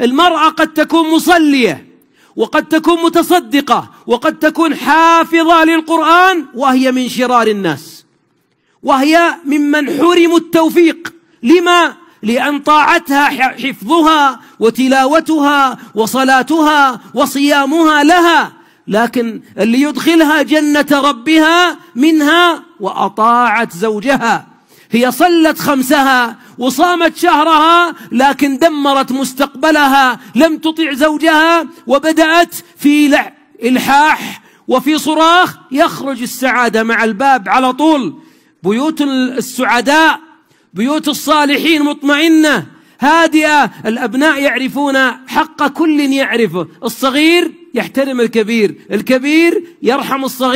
المرأة قد تكون مصلية وقد تكون متصدقة وقد تكون حافظة للقرآن وهي من شرار الناس وهي ممن حرموا التوفيق لما لأن طاعتها حفظها وتلاوتها وصلاتها وصيامها لها لكن اللي يدخلها جنة ربها منها وأطاعت زوجها هي صلت خمسها وصامت شهرها لكن دمرت مستقبلها لم تطع زوجها وبدأت في إلحاح وفي صراخ يخرج السعادة مع الباب على طول بيوت السعداء بيوت الصالحين مطمئنة هادئة الأبناء يعرفون حق كل يعرفه الصغير يحترم الكبير الكبير يرحم الصغير